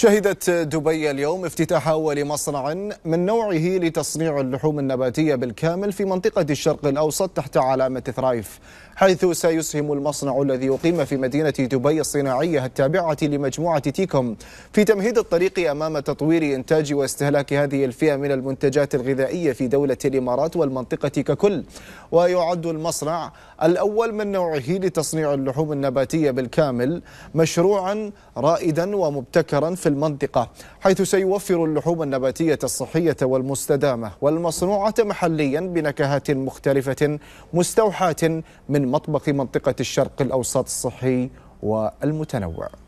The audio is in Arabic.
شهدت دبي اليوم افتتاح أول مصنع من نوعه لتصنيع اللحوم النباتية بالكامل في منطقة الشرق الأوسط تحت علامة ثرايف حيث سيسهم المصنع الذي أقيم في مدينة دبي الصناعية التابعة لمجموعة تيكوم في تمهيد الطريق أمام تطوير إنتاج واستهلاك هذه الفئة من المنتجات الغذائية في دولة الإمارات والمنطقة ككل ويعد المصنع الأول من نوعه لتصنيع اللحوم النباتية بالكامل مشروعا رائدا ومبتكرا في المنطقة حيث سيوفر اللحوم النباتية الصحية والمستدامة والمصنوعة محليا بنكهات مختلفة مستوحاة من مطبخ منطقة الشرق الأوسط الصحي والمتنوع